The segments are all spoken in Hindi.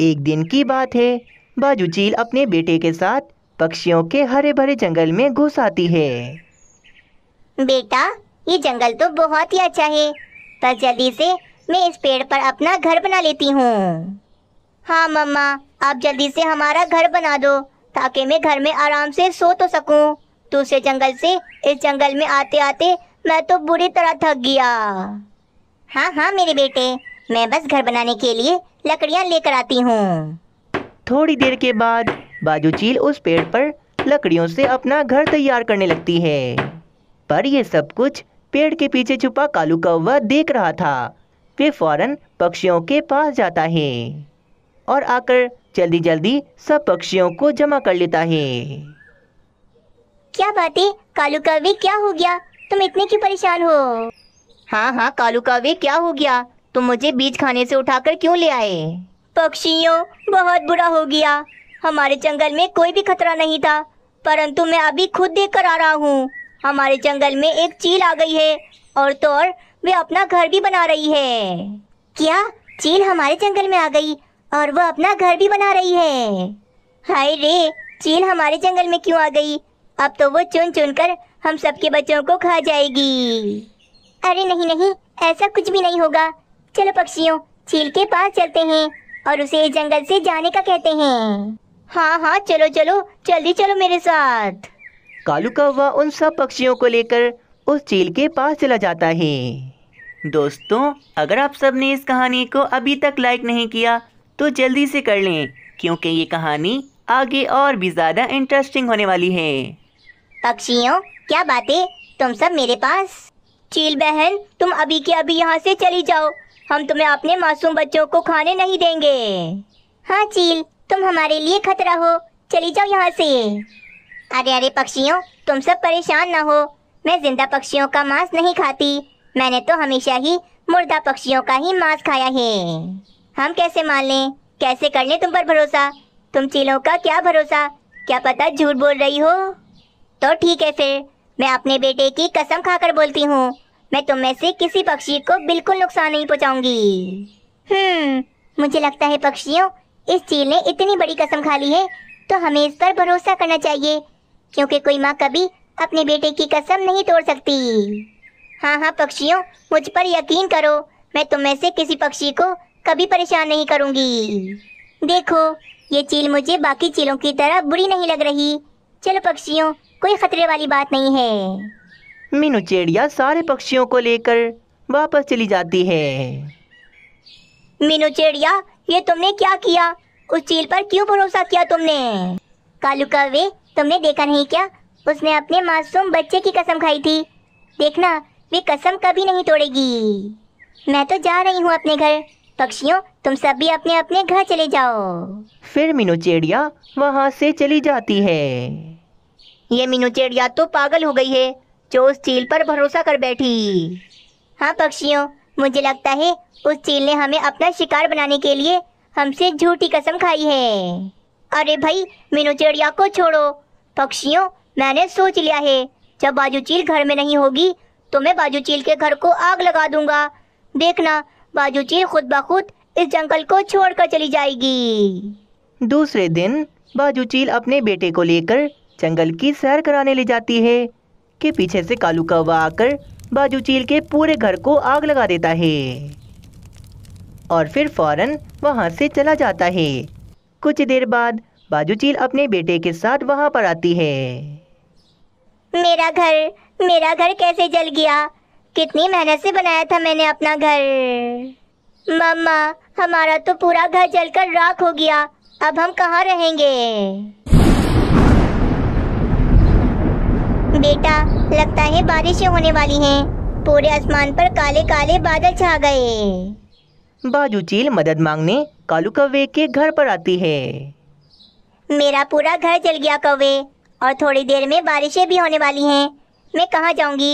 एक दिन की बात है बाजू चील अपने बेटे के साथ पक्षियों के हरे भरे जंगल में घुस आती है बेटा ये जंगल तो बहुत ही अच्छा है पर जल्दी से मैं इस पेड़ पर अपना घर बना लेती हूँ हाँ मम्मा आप जल्दी से हमारा घर बना दो ताकि मैं घर में आराम से सो तो सकूं। दूसरे जंगल से इस जंगल में आते आते मैं तो बुरी तरह थक गया हाँ हाँ मेरे बेटे मैं बस घर बनाने के लिए लकड़ियाँ लेकर आती हूँ थोड़ी देर के बाद बाजू चील उस पेड़ पर लकड़ियों से अपना घर तैयार करने लगती है पर यह सब कुछ पेड़ के पीछे छुपा कालू कौवा देख रहा था वे फौरन पक्षियों के पास जाता है और आकर जल्दी जल्दी सब पक्षियों को जमा कर लेता है क्या बात है कालू कावे क्या हो गया तुम इतने क्यों परेशान हो हाँ हाँ कालू कावे क्या हो गया तुम मुझे बीज खाने से उठाकर क्यों ले आए पक्षियों बहुत बुरा हो गया हमारे जंगल में कोई भी खतरा नहीं था परंतु मैं अभी खुद देख कर आ रहा हूँ हमारे जंगल में एक चील आ गई है और तो और वे अपना घर भी बना रही है क्या चील हमारे जंगल में आ गई और वो अपना घर भी बना रही है हाय रे चील हमारे जंगल में क्यों आ गई अब तो वो चुन चुन कर हम सबके बच्चों को खा जाएगी अरे नहीं नहीं ऐसा कुछ भी नहीं होगा चलो पक्षियों चील के पास चलते हैं और उसे जंगल से जाने का कहते हैं हाँ हाँ चलो चलो जल्दी चलो मेरे साथ कालू कौवा उन सब पक्षियों को लेकर उस चील के पास चला जाता है दोस्तों अगर आप सब ने इस कहानी को अभी तक लाइक नहीं किया तो जल्दी से कर लें क्योंकि ये कहानी आगे और भी ज़्यादा इंटरेस्टिंग होने वाली है पक्षियों क्या बातें तुम सब मेरे पास चील बहन तुम अभी के अभी यहाँ से चली जाओ हम तुम्हें अपने मासूम बच्चों को खाने नहीं देंगे हाँ चील तुम हमारे लिए खतरा हो चली जाओ यहाँ से अरे अरे पक्षियों तुम सब परेशान ना हो मैं जिंदा पक्षियों का मांस नहीं खाती मैंने तो हमेशा ही मुर्दा पक्षियों का ही मांस खाया है हम कैसे मान लें कैसे कर लें तुम पर भरोसा तुम चीलों का क्या भरोसा क्या पता झूठ बोल रही हो तो ठीक है फिर मैं अपने बेटे की कसम खाकर बोलती हूँ मैं तुम में से किसी पक्षी को बिल्कुल नुकसान नहीं पहुंचाऊंगी हम्म मुझे लगता है पक्षियों इस चील ने इतनी बड़ी कसम खा ली है तो हमें इस पर भरोसा करना चाहिए क्योंकि कोई माँ कभी अपने बेटे की कसम नहीं तोड़ सकती हाँ हाँ पक्षियों मुझ पर यकीन करो मैं तुम में से किसी पक्षी को कभी परेशान नहीं करूँगी देखो ये चील मुझे बाकी चीलों की तरह बुरी नहीं लग रही चलो पक्षियों कोई खतरे वाली बात नहीं है मीनू चिड़िया सारे पक्षियों को लेकर वापस चली जाती है मीनू चिड़िया ये तुमने क्या किया उस चील पर क्यों भरोसा किया तुमने कालू कौवे तुमने देखा नहीं क्या उसने अपने मासूम बच्चे की कसम खाई थी देखना वे कसम कभी नहीं तोड़ेगी मैं तो जा रही हूँ अपने घर पक्षियों तुम सब भी अपने अपने घर चले जाओ फिर मीनू चिड़िया वहाँ से चली जाती है ये मीनू चिड़िया तो पागल हो गई है जो उस चील पर भरोसा कर बैठी हाँ पक्षियों मुझे लगता है उस चील ने हमें अपना शिकार बनाने के लिए हमसे झूठी कसम खाई है अरे भाई मीनू चिड़िया को छोड़ो पक्षियों मैंने सोच लिया है जब बाजू चील घर में नहीं होगी तो मैं बाजू चील के घर को आग लगा दूंगा देखना बाजू चील खुद ब खुद इस जंगल को छोड़कर चली जाएगी दूसरे दिन बाजू चील अपने बेटे को लेकर जंगल की सैर कराने ले जाती है के पीछे से कालू कौवा आकर बाजू चील के पूरे घर को आग लगा देता है और फिर फौरन वहाँ से चला जाता है कुछ देर बाद बाजू चील अपने बेटे के साथ वहाँ पर आती है मेरा घर मेरा घर कैसे जल गया कितनी मेहनत से बनाया था मैंने अपना घर मम्मा हमारा तो पूरा घर जलकर राख हो गया अब हम कहाँ रहेंगे बेटा लगता है बारिशें होने वाली हैं पूरे आसमान पर काले काले बादल छा गए बाजू चील मदद मांगने कालू कवे के घर पर आती है मेरा पूरा घर जल गया कवे और थोड़ी देर में बारिशें भी होने वाली हैं मैं कहाँ जाऊँगी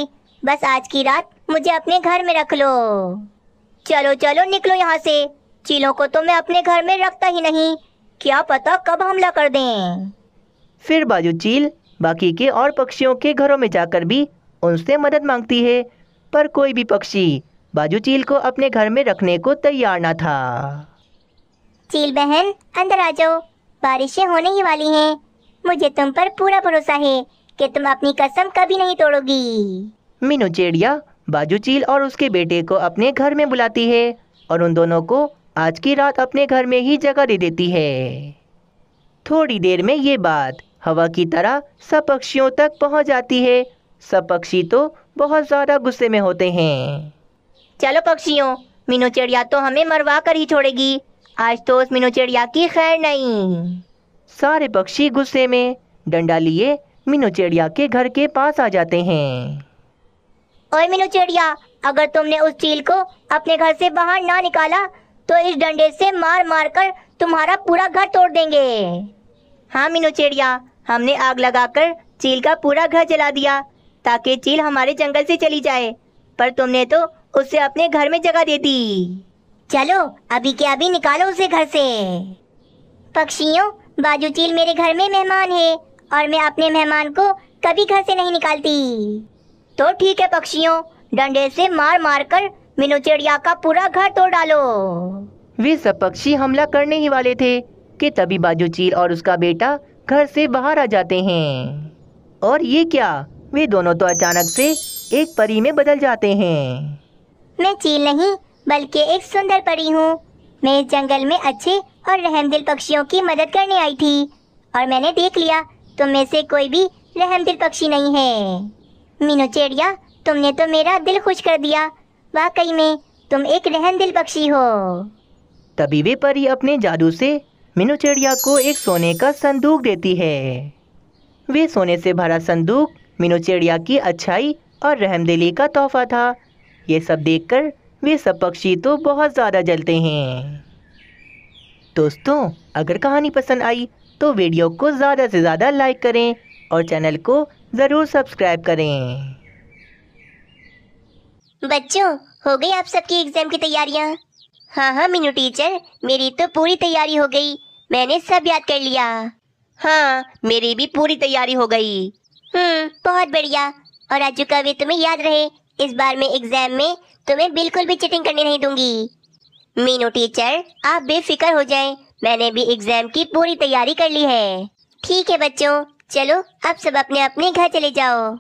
बस आज की रात मुझे अपने घर में रख लो चलो चलो निकलो यहाँ से चीलों को तो मैं अपने घर में रखता ही नहीं क्या पता कब हमला कर दें फिर बाजू चील बाकी के और पक्षियों के घरों में जाकर भी उनसे मदद मांगती है पर कोई भी पक्षी बाजू चील को अपने घर में रखने को तैयार ना था चील बहन अंदर आ जाओ बारिशें होने ही वाली हैं मुझे तुम पर पूरा भरोसा है कि तुम अपनी कसम कभी नहीं तोड़ोगी मीनू चेड़िया बाजू चील और उसके बेटे को अपने घर में बुलाती है और उन दोनों को आज की रात अपने घर में ही जगह दे देती है थोड़ी देर में ये बात हवा की तरह सब पक्षियों तक पहुंच जाती है सब पक्षी तो बहुत ज़्यादा गुस्से में होते हैं चलो पक्षियों मीनू चिड़िया तो हमें मरवा कर ही छोड़ेगी आज तो उस मीनू चिड़िया की खैर नहीं सारे पक्षी गुस्से में डंडा लिए मीनू चिड़िया के घर के पास आ जाते हैं ओए मीनू चिड़िया अगर तुमने उस चील को अपने घर से बाहर ना निकाला तो इस डंडे से मार मार कर तुम्हारा पूरा घर तोड़ देंगे हाँ मीनू चिड़िया हमने आग लगाकर चील का पूरा घर जला दिया ताकि चील हमारे जंगल से चली जाए पर तुमने तो उसे अपने घर में जगह दे दी चलो अभी के अभी निकालो उसे घर से पक्षियों बाजू चील मेरे घर में मेहमान है और मैं अपने मेहमान को कभी घर से नहीं निकालती तो ठीक है पक्षियों डंडे से मार मार कर मीनू चिड़िया का पूरा घर तोड़ डालो वे सब पक्षी हमला करने ही वाले थे कि तभी बाजू चील और उसका बेटा घर से बाहर आ जाते हैं और ये क्या वे दोनों तो अचानक से एक परी में बदल जाते हैं मैं चील नहीं बल्कि एक सुंदर परी हूँ मैं इस जंगल में अच्छे और रहमदिल पक्षियों की मदद करने आई थी और मैंने देख लिया तुम में से कोई भी रहमदिल पक्षी नहीं है मीनू चेड़िया तुमने तो मेरा दिल खुश कर दिया वाकई में तुम एक रहमदिल पक्षी हो तभी वे परी अपने जादू से मीनू चिड़िया को एक सोने का संदूक देती है वे सोने से भरा संदूक मीनू चिड़िया की अच्छाई और रहमदिली का तोहफा था ये सब देखकर वे सब पक्षी तो बहुत ज़्यादा जलते हैं दोस्तों अगर कहानी पसंद आई तो वीडियो को ज़्यादा से ज़्यादा लाइक करें और चैनल को ज़रूर सब्सक्राइब करें बच्चों हो गई आप सबकी एग्ज़ाम की तैयारियाँ हाँ हाँ मीनू टीचर मेरी तो पूरी तैयारी हो गई मैंने सब याद कर लिया हाँ मेरी भी पूरी तैयारी हो गई हम्म बहुत बढ़िया और राजू का भी तुम्हें याद रहे इस बार मैं एग्जाम में तुम्हें बिल्कुल भी चिटिंग करने नहीं दूंगी मीनू टीचर आप बेफिक्र हो जाए मैंने भी एग्जाम की पूरी तैयारी कर ली है ठीक है बच्चों चलो अब सब अपने अपने घर चले जाओ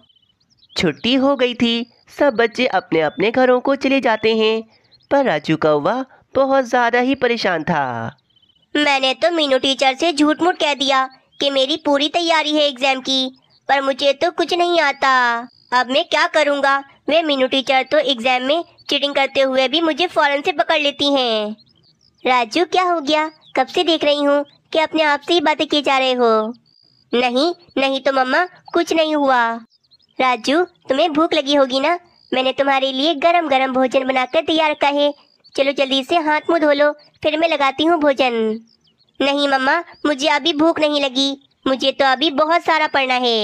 छुट्टी हो गई थी सब बच्चे अपने अपने घरों को चले जाते हैं पर राजू कौवा बहुत ज़्यादा ही परेशान था मैंने तो मीनू टीचर से झूठ मूठ कह दिया कि मेरी पूरी तैयारी है एग्जाम की पर मुझे तो कुछ नहीं आता अब मैं क्या करूँगा वे मीनू टीचर तो एग्जाम में चीटिंग करते हुए भी मुझे फौरन से पकड़ लेती हैं राजू क्या हो गया कब से देख रही हूँ कि अपने आप से ही बातें किए जा रहे हो नहीं नहीं तो मम्मा कुछ नहीं हुआ राजू तुम्हें भूख लगी होगी ना मैंने तुम्हारे लिए गरम गरम भोजन बनाकर तैयार रखा है चलो जल्दी से हाथ मुंह धो लो फिर मैं लगाती हूँ भोजन नहीं मम्मा मुझे अभी भूख नहीं लगी मुझे तो अभी बहुत सारा पढ़ना है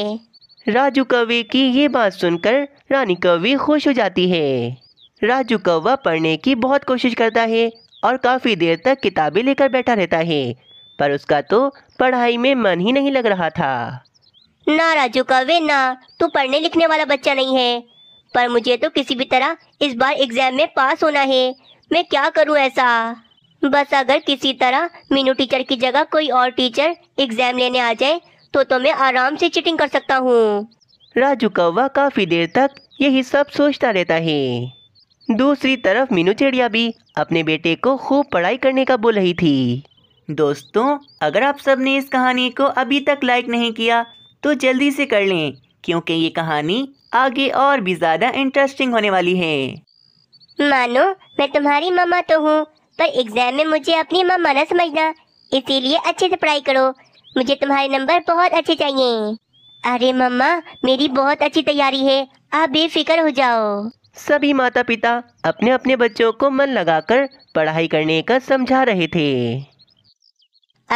राजू कवि की ये बात सुनकर रानी कवि खुश हो जाती है राजू कौवा पढ़ने की बहुत कोशिश करता है और काफ़ी देर तक किताबें लेकर बैठा रहता है पर उसका तो पढ़ाई में मन ही नहीं लग रहा था ना राजू कौवे ना तू पढ़ने लिखने वाला बच्चा नहीं है पर मुझे तो किसी भी तरह इस बार एग्जाम में पास होना है मैं क्या करूँ ऐसा बस अगर किसी तरह मीनू टीचर की जगह कोई और टीचर एग्जाम लेने आ जाए तो तो मैं आराम से चीटिंग कर सकता हूँ राजू कौवा काफी देर तक यही सब सोचता रहता है दूसरी तरफ मीनू चिड़िया भी अपने बेटे को खूब पढ़ाई करने का बोल रही थी दोस्तों अगर आप सब ने इस कहानी को अभी तक लाइक नहीं किया तो जल्दी से कर लें क्योंकि ये कहानी आगे और भी ज़्यादा इंटरेस्टिंग होने वाली है मानो मैं तुम्हारी मामा तो हूँ पर एग्जाम में मुझे अपनी मामा न समझना इसीलिए अच्छे से पढ़ाई करो मुझे तुम्हारे नंबर बहुत अच्छे चाहिए अरे मम्मा मेरी बहुत अच्छी तैयारी है आप बेफिक्र हो जाओ सभी माता पिता अपने अपने बच्चों को मन लगाकर पढ़ाई करने का समझा रहे थे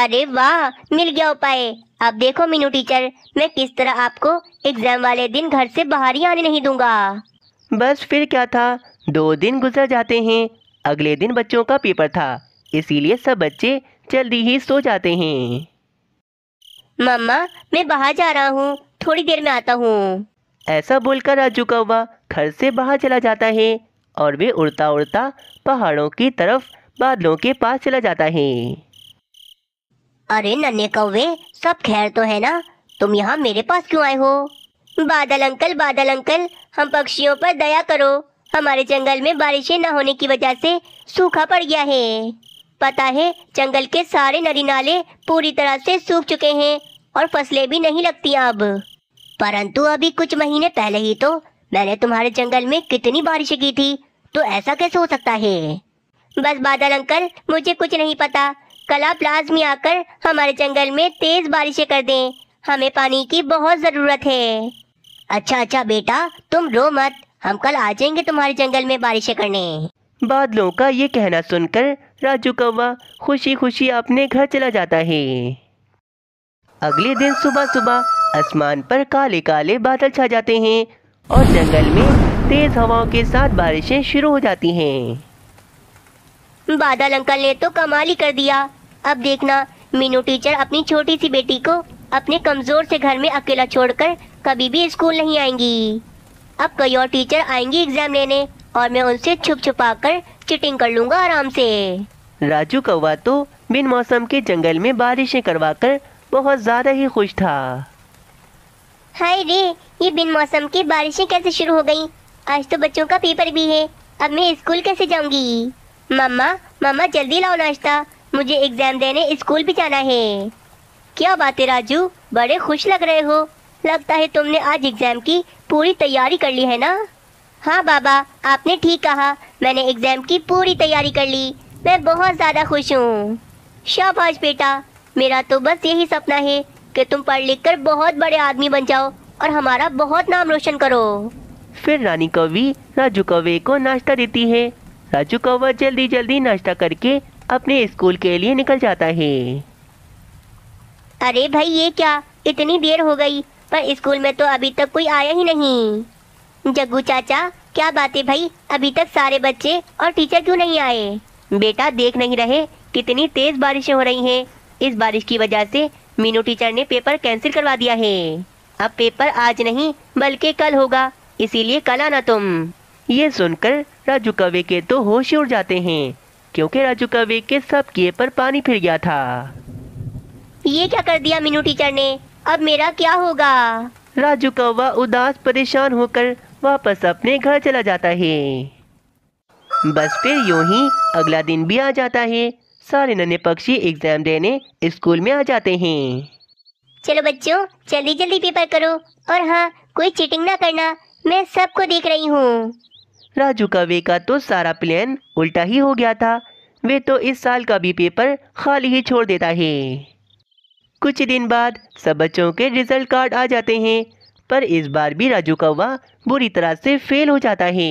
अरे वाह मिल गया उपाय अब देखो मीनू टीचर मैं किस तरह आपको एग्जाम वाले दिन घर से बाहर ही आने नहीं दूंगा बस फिर क्या था दो दिन गुजर जाते हैं अगले दिन बच्चों का पेपर था इसीलिए सब बच्चे जल्दी ही सो जाते हैं मम्मा मैं बाहर जा रहा हूँ थोड़ी देर में आता हूँ ऐसा बोलकर राजू कौवा घर से बाहर चला जाता है और वे उड़ता उड़ता पहाड़ों की तरफ बादलों के पास चला जाता है अरे नन्हे कौवे सब खैर तो है ना तुम यहाँ मेरे पास क्यों आए हो बादल अंकल बादल अंकल हम पक्षियों पर दया करो हमारे जंगल में बारिशें न होने की वजह से सूखा पड़ गया है पता है जंगल के सारे नदी नाले पूरी तरह से सूख चुके हैं और फसलें भी नहीं लगती अब परंतु अभी कुछ महीने पहले ही तो मैंने तुम्हारे जंगल में कितनी बारिश की थी तो ऐसा कैसे हो सकता है बस बादल अंकल मुझे कुछ नहीं पता कल आप लाजमी आकर हमारे जंगल में तेज बारिशें कर दें हमें पानी की बहुत ज़रूरत है अच्छा अच्छा बेटा तुम रो मत हम कल आ जाएंगे तुम्हारे जंगल में बारिश करने बादलों का ये कहना सुनकर राजू कौवा खुशी खुशी अपने घर चला जाता है अगले दिन सुबह सुबह आसमान पर काले काले बादल छा जाते हैं और जंगल में तेज हवाओं के साथ बारिशें शुरू हो जाती हैं बादल अंकल ने तो कमाल ही कर दिया अब देखना मीनू टीचर अपनी छोटी सी बेटी को अपने कमजोर से घर में अकेला छोड़कर कभी भी स्कूल नहीं आएंगी अब कई और टीचर आएंगी एग्जाम लेने और मैं उनसे छुप छुपा कर चिटिंग कर लूँगा आराम से राजू कौवा तो बिन मौसम के जंगल में बारिशें करवा कर बहुत ज़्यादा ही खुश था हाय रे ये बिन मौसम की बारिशें कैसे शुरू हो गई आज तो बच्चों का पेपर भी है अब मैं स्कूल कैसे जाऊंगी मामा मामा जल्दी लाओ नाश्ता मुझे एग्जाम देने स्कूल भी जाना है क्या बात है राजू बड़े खुश लग रहे हो लगता है तुमने आज एग्जाम की पूरी तैयारी कर ली है ना हाँ बाबा आपने ठीक कहा मैंने एग्ज़ाम की पूरी तैयारी कर ली मैं बहुत ज़्यादा खुश हूँ शाबाश बेटा मेरा तो बस यही सपना है कि तुम पढ़ लिख कर बहुत बड़े आदमी बन जाओ और हमारा बहुत नाम रोशन करो फिर रानी कवि राजू कौवे को नाश्ता देती है राजू कौवा जल्दी जल्दी नाश्ता करके अपने स्कूल के लिए निकल जाता है अरे भाई ये क्या इतनी देर हो गई पर स्कूल में तो अभी तक कोई आया ही नहीं जग्गू चाचा क्या बात है भाई अभी तक सारे बच्चे और टीचर क्यों नहीं आए बेटा देख नहीं रहे कितनी तेज बारिश हो रही है इस बारिश की वजह से मीनू टीचर ने पेपर कैंसिल करवा दिया है अब पेपर आज नहीं बल्कि कल होगा इसीलिए कल आना तुम ये सुनकर राजू कवे के तो होश उड़ जाते हैं क्योंकि राजू कवे के सब किए पर पानी फिर गया था ये क्या कर दिया मीनू टीचर ने अब मेरा क्या होगा राजू कौवा उदास परेशान होकर वापस अपने घर चला जाता है बस फिर यू ही अगला दिन भी आ जाता है सारे नन्हे पक्षी एग्जाम देने स्कूल में आ जाते हैं चलो बच्चों जल्दी जल्दी पेपर करो और हाँ कोई चीटिंग ना करना मैं सबको देख रही हूँ राजू कवे का तो सारा प्लान उल्टा ही हो गया था वे तो इस साल का भी पेपर खाली ही छोड़ देता है कुछ दिन बाद सब बच्चों के रिजल्ट कार्ड आ जाते हैं पर इस बार भी राजू कौवा बुरी तरह से फेल हो जाता है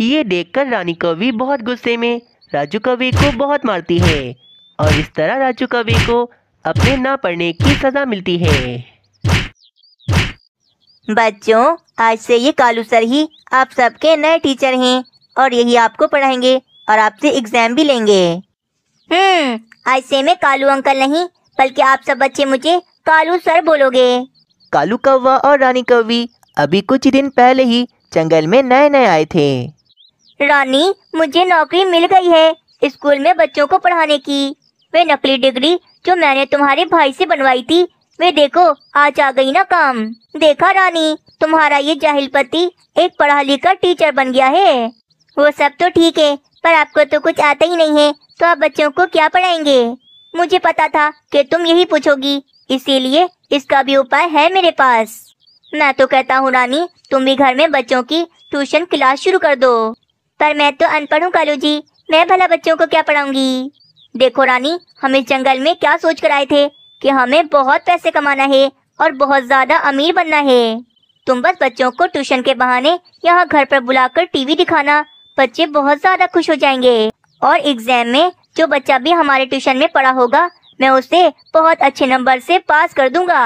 ये देखकर रानी कौवी बहुत गुस्से में राजू कवि को बहुत मारती है और इस तरह राजू कवि को अपने ना पढ़ने की सजा मिलती है बच्चों आज से ये कालू सर ही आप सबके नए टीचर हैं और यही आपको पढ़ाएंगे और आपसे एग्जाम भी लेंगे हम्म आज से मैं कालू अंकल नहीं बल्कि आप सब बच्चे मुझे कालू सर बोलोगे कालू कौवा और रानी कौवी अभी कुछ दिन पहले ही जंगल में नए नए आए थे रानी मुझे नौकरी मिल गई है स्कूल में बच्चों को पढ़ाने की वे नकली डिग्री जो मैंने तुम्हारे भाई से बनवाई थी वे देखो आज आ गई ना काम देखा रानी तुम्हारा ये जाहिल पति एक पढ़ा लिखा टीचर बन गया है वो सब तो ठीक है पर आपको तो कुछ आता ही नहीं है तो आप बच्चों को क्या पढ़ाएंगे मुझे पता था कि तुम यही पूछोगी इसीलिए इसका भी उपाय है मेरे पास मैं तो कहता हूँ रानी तुम भी घर में बच्चों की ट्यूशन क्लास शुरू कर दो पर मैं तो अनपढ़ हूँ कालू जी मैं भला बच्चों को क्या पढ़ाऊंगी देखो रानी हम इस जंगल में क्या सोच कर आए थे कि हमें बहुत पैसे कमाना है और बहुत ज्यादा अमीर बनना है तुम बस बच्चों को ट्यूशन के बहाने यहाँ घर पर बुलाकर टीवी दिखाना बच्चे बहुत ज्यादा खुश हो जाएंगे और एग्जाम में जो बच्चा भी हमारे ट्यूशन में पढ़ा होगा मैं उसे बहुत अच्छे नंबर से पास कर दूंगा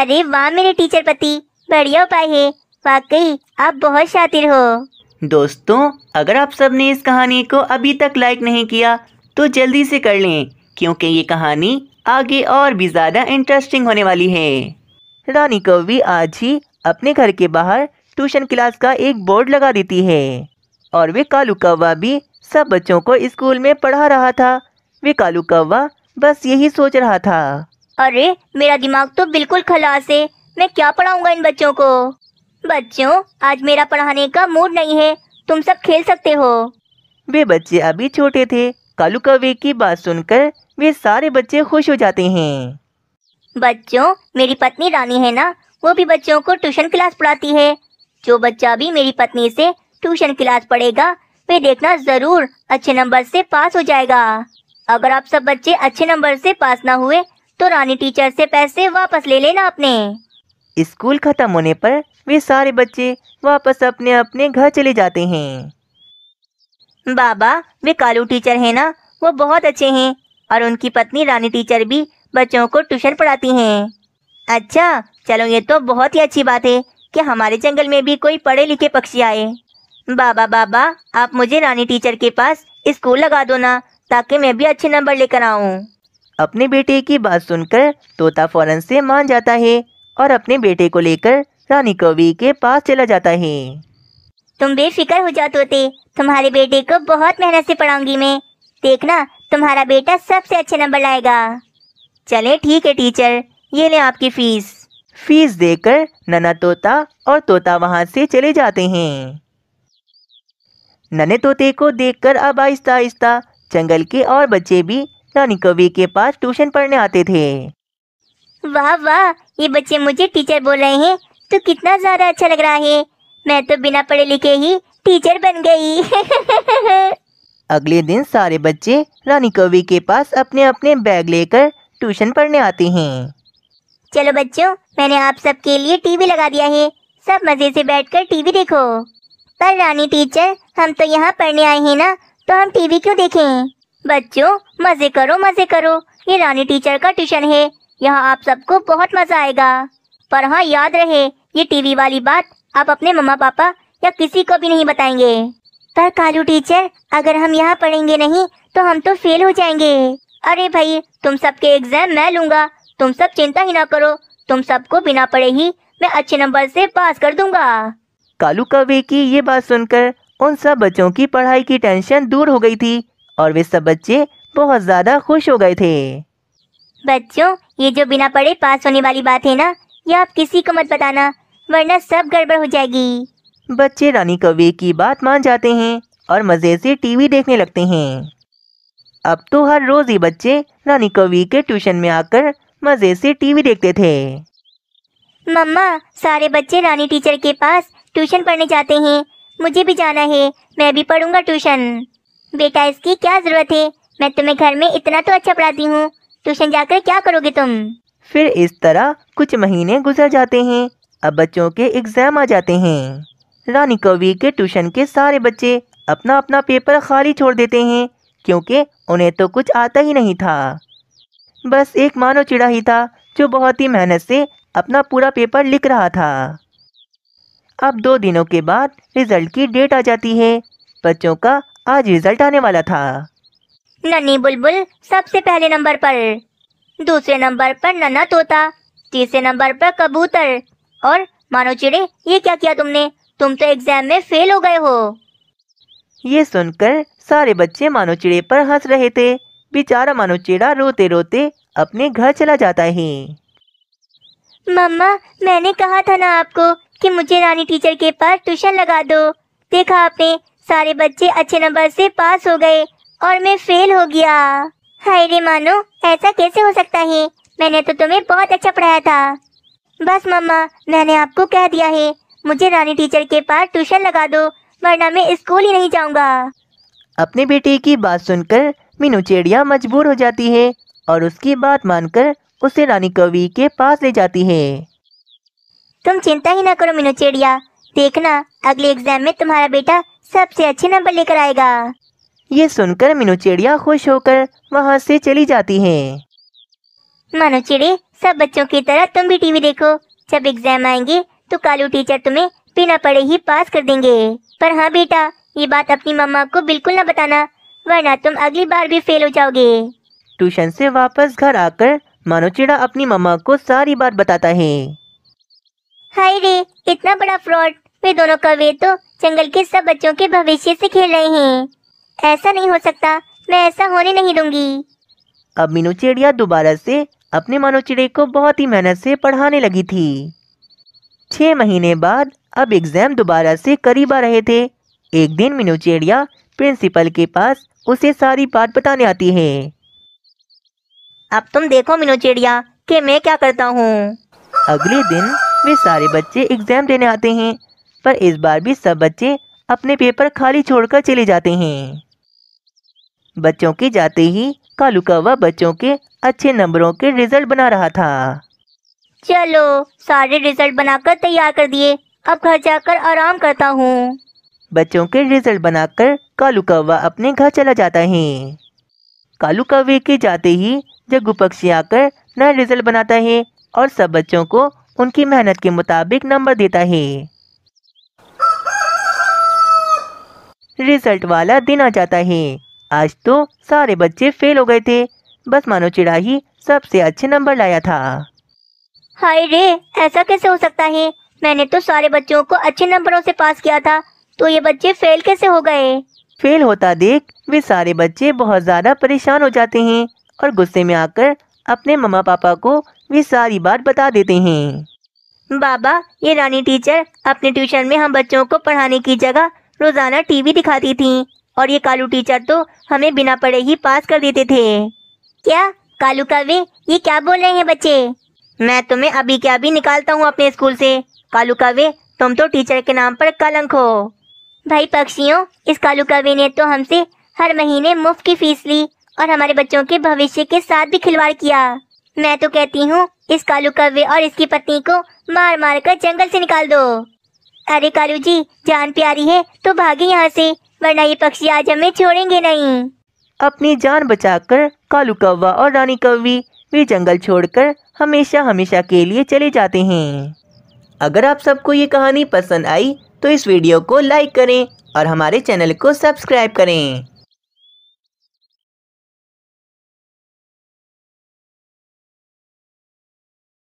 अरे वाह मेरे टीचर पति बढ़िया उपाय है वाकई आप बहुत शातिर हो दोस्तों अगर आप सब ने इस कहानी को अभी तक लाइक नहीं किया तो जल्दी से कर लें क्योंकि ये कहानी आगे और भी ज़्यादा इंटरेस्टिंग होने वाली है रानी कौवी आज ही अपने घर के बाहर ट्यूशन क्लास का एक बोर्ड लगा देती है और वे कालू कौवा भी सब बच्चों को स्कूल में पढ़ा रहा था वे कालू कौवा बस यही सोच रहा था अरे मेरा दिमाग तो बिल्कुल खलास है मैं क्या पढ़ाऊंगा इन बच्चों को बच्चों आज मेरा पढ़ाने का मूड नहीं है तुम सब खेल सकते हो वे बच्चे अभी छोटे थे कालू कौवे की बात सुनकर वे सारे बच्चे खुश हो जाते हैं बच्चों मेरी पत्नी रानी है ना वो भी बच्चों को ट्यूशन क्लास पढ़ाती है जो बच्चा भी मेरी पत्नी से ट्यूशन क्लास पढ़ेगा फिर देखना जरूर अच्छे नंबर से पास हो जाएगा अगर आप सब बच्चे अच्छे नंबर से पास ना हुए तो रानी टीचर से पैसे वापस ले लेना अपने स्कूल खत्म होने पर वे सारे बच्चे वापस अपने अपने घर चले जाते हैं बाबा वे कालू टीचर है ना वो बहुत अच्छे हैं और उनकी पत्नी रानी टीचर भी बच्चों को ट्यूशन पढ़ाती हैं अच्छा चलो ये तो बहुत ही अच्छी बात है कि हमारे जंगल में भी कोई पढ़े लिखे पक्षी आए बाबा बाबा आप मुझे रानी टीचर के पास स्कूल लगा दो ना ताकि मैं भी अच्छे नंबर लेकर आऊँ अपने बेटे की बात सुनकर तोता फौरन से मान जाता है और अपने बेटे को लेकर रानी कवि के पास चला जाता है तुम बेफिक्र हो जाओ तोते तुम्हारे बेटे को बहुत मेहनत से पढ़ाऊंगी मैं देखना तुम्हारा बेटा सबसे अच्छे नंबर लाएगा चले ठीक है टीचर ये ले आपकी फीस फीस देकर नना तोता और तोता वहाँ से चले जाते हैं नन्हे तोते को देखकर अब आहिस्ता आहिस्ता जंगल के और बच्चे भी रानी कौवे के पास ट्यूशन पढ़ने आते थे वाह वाह ये बच्चे मुझे टीचर बोल रहे हैं तो कितना ज़्यादा अच्छा लग रहा है मैं तो बिना पढ़े लिखे ही टीचर बन गई अगले दिन सारे बच्चे रानी कौवे के पास अपने अपने बैग लेकर ट्यूशन पढ़ने आते हैं चलो बच्चों मैंने आप सबके लिए टीवी लगा दिया है सब मज़े से बैठकर टीवी देखो पर रानी टीचर हम तो यहाँ पढ़ने आए हैं ना तो हम टीवी क्यों देखें बच्चों मज़े करो मज़े करो ये रानी टीचर का ट्यूशन है यहाँ आप सबको बहुत मज़ा आएगा पर हाँ याद रहे ये टीवी वाली बात आप अपने मम्मा पापा या किसी को भी नहीं बताएंगे पर कालू टीचर अगर हम यहाँ पढ़ेंगे नहीं तो हम तो फेल हो जाएंगे अरे भाई तुम सबके एग्जाम मैं लूँगा तुम सब चिंता ही ना करो तुम सबको बिना पढ़े ही मैं अच्छे नंबर से पास कर दूंगा कालू कवे की ये बात सुनकर उन सब बच्चों की पढ़ाई की टेंशन दूर हो गई थी और वे सब बच्चे बहुत ज़्यादा खुश हो गए थे बच्चों ये जो बिना पढ़े पास होने वाली बात है ना ये आप किसी को मत बताना वरना सब गड़बड़ हो जाएगी बच्चे रानी कवे की बात मान जाते हैं और मज़े से टीवी देखने लगते हैं अब तो हर रोज़ ही बच्चे रानी कवि के ट्यूशन में आकर मज़े से टीवी देखते थे मम्मा सारे बच्चे रानी टीचर के पास ट्यूशन पढ़ने जाते हैं मुझे भी जाना है मैं भी पढ़ूंगा ट्यूशन बेटा इसकी क्या जरूरत है मैं तुम्हें घर में इतना तो अच्छा पढ़ाती हूँ ट्यूशन जाकर क्या करोगे तुम फिर इस तरह कुछ महीने गुजर जाते हैं अब बच्चों के एग्जाम आ जाते हैं रानी कवि के ट्यूशन के सारे बच्चे अपना अपना पेपर खाली छोड़ देते हैं क्योंकि उन्हें तो कुछ आता ही नहीं था बस एक मानो चिड़ा ही था जो बहुत ही मेहनत से अपना पूरा पेपर लिख रहा था अब दो दिनों के बाद रिजल्ट की डेट आ जाती है बच्चों का आज रिजल्ट आने वाला था नन्नी बुलबुल सबसे पहले नंबर पर दूसरे नंबर पर नन्ना तोता तीसरे नंबर पर कबूतर और मानो चिड़े ये क्या किया तुमने तुम तो एग्जाम में फेल हो गए हो ये सुनकर सारे बच्चे मानो चिड़े पर हंस रहे थे बेचारा मानो चिड़ा रोते रोते अपने घर चला जाता है मम्मा मैंने कहा था ना आपको कि मुझे रानी टीचर के पास ट्यूशन लगा दो देखा आपने सारे बच्चे अच्छे नंबर से पास हो गए और मैं फेल हो गया हाय रे मानो ऐसा कैसे हो सकता है मैंने तो तुम्हें बहुत अच्छा पढ़ाया था बस मम्मा मैंने आपको कह दिया है मुझे रानी टीचर के पास ट्यूशन लगा दो वरना मैं स्कूल ही नहीं जाऊंगा अपने बेटे की बात सुनकर मीनू चिड़िया मजबूर हो जाती है और उसकी बात मानकर उसे रानी कवि के पास ले जाती है तुम चिंता ही ना करो मीनू चिड़िया देखना अगले एग्जाम में तुम्हारा बेटा सबसे अच्छे नंबर लेकर आएगा ये सुनकर मीनू चिड़िया खुश होकर वहाँ से चली जाती है मानो चिड़े सब बच्चों की तरह तुम भी टीवी देखो जब एग्जाम आएंगे तो कालू टीचर तुम्हें बिना पढ़े ही पास कर देंगे पर हाँ बेटा ये बात अपनी मम्मा को बिल्कुल ना बताना वरना तुम अगली बार भी फेल हो जाओगे ट्यूशन से वापस घर आकर मानो चिड़ा अपनी मम्मा को सारी बात बताता है हाय रे इतना बड़ा फ्रॉड वे दोनों कवे तो जंगल के सब बच्चों के भविष्य से खेल रहे हैं ऐसा नहीं हो सकता मैं ऐसा होने नहीं दूंगी अब मीनू चिड़िया दोबारा से अपने मानो चिड़े को बहुत ही मेहनत से पढ़ाने लगी थी छह महीने बाद अब एग्ज़ाम दोबारा से करीब आ रहे थे एक दिन मीनू चिड़िया प्रिंसिपल के पास उसे सारी बात बताने आती है अब तुम देखो मीनू चिड़िया कि मैं क्या करता हूँ अगले दिन वे सारे बच्चे एग्ज़ाम देने आते हैं पर इस बार भी सब बच्चे अपने पेपर खाली छोड़कर चले जाते हैं बच्चों के जाते ही कालू कौवा बच्चों के अच्छे नंबरों के रिजल्ट बना रहा था चलो सारे रिजल्ट बनाकर तैयार कर दिए अब घर जाकर आराम करता हूँ बच्चों के रिजल्ट बनाकर कालू कौवा अपने घर चला जाता है कालू कौवे के जाते ही जगू पक्षी आकर नया रिजल्ट बनाता है और सब बच्चों को उनकी मेहनत के मुताबिक नंबर देता है रिजल्ट वाला दिन आ जाता है आज तो सारे बच्चे फेल हो गए थे बस मानो चिड़ा ही सबसे अच्छे नंबर लाया था हाय रे ऐसा कैसे हो सकता है मैंने तो सारे बच्चों को अच्छे नंबरों से पास किया था तो ये बच्चे फेल कैसे हो गए फेल होता देख वे सारे बच्चे बहुत ज्यादा परेशान हो जाते हैं और गुस्से में आकर अपने मम्मा पापा को वे सारी बात बता देते हैं बाबा ये रानी टीचर अपने ट्यूशन में हम बच्चों को पढ़ाने की जगह रोजाना टीवी दिखाती थी और ये कालू टीचर तो हमें बिना पढ़े ही पास कर देते थे क्या कालू कावे ये क्या बोल रहे हैं बच्चे मैं तुम्हें अभी क्या भी निकालता हूँ अपने स्कूल से कालू कावे तुम तो टीचर के नाम पर कलंक हो भाई पक्षियों इस कालू कावे ने तो हमसे हर महीने मुफ्त की फीस ली और हमारे बच्चों के भविष्य के साथ भी खिलवाड़ किया मैं तो कहती हूँ इस कालू कव्वे और इसकी पत्नी को मार मार कर जंगल से निकाल दो अरे कालू जी जान प्यारी है तो भागे यहाँ से वरना ये पक्षी आज हमें छोड़ेंगे नहीं अपनी जान बचाकर कालू कौवा और रानी कौवी वे जंगल छोड़कर हमेशा हमेशा के लिए चले जाते हैं अगर आप सबको ये कहानी पसंद आई तो इस वीडियो को लाइक करें और हमारे चैनल को सब्सक्राइब करें